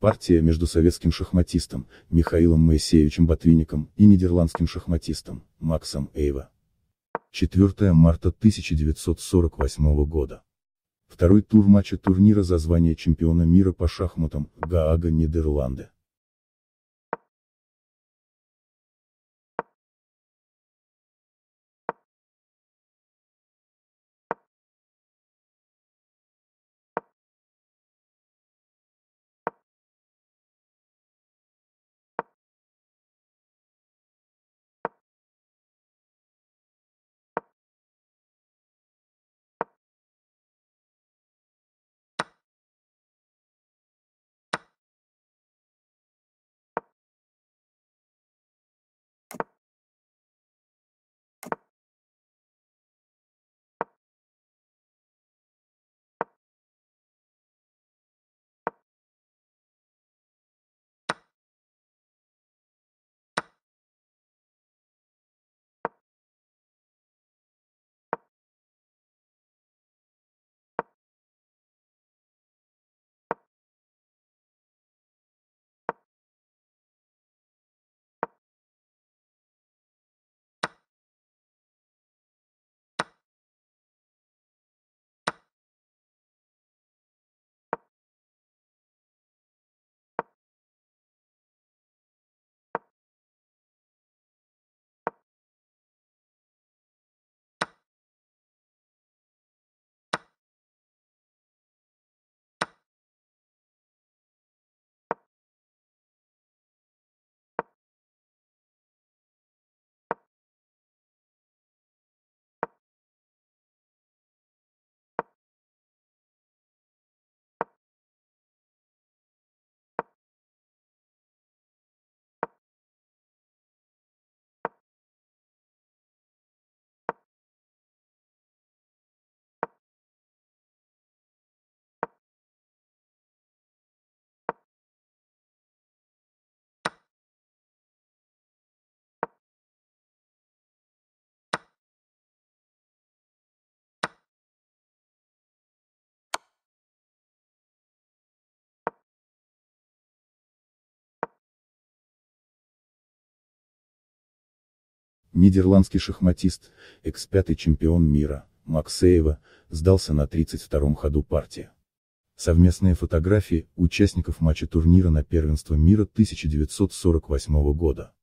Партия между советским шахматистом, Михаилом Моисеевичем Ботвинником, и нидерландским шахматистом, Максом Эйва. 4 марта 1948 года. Второй тур матча турнира за звание чемпиона мира по шахматам, Гаага, Нидерланды. Нидерландский шахматист, экс-пятый чемпион мира, Максеева, сдался на 32-м ходу партии. Совместные фотографии участников матча турнира на первенство мира 1948 года.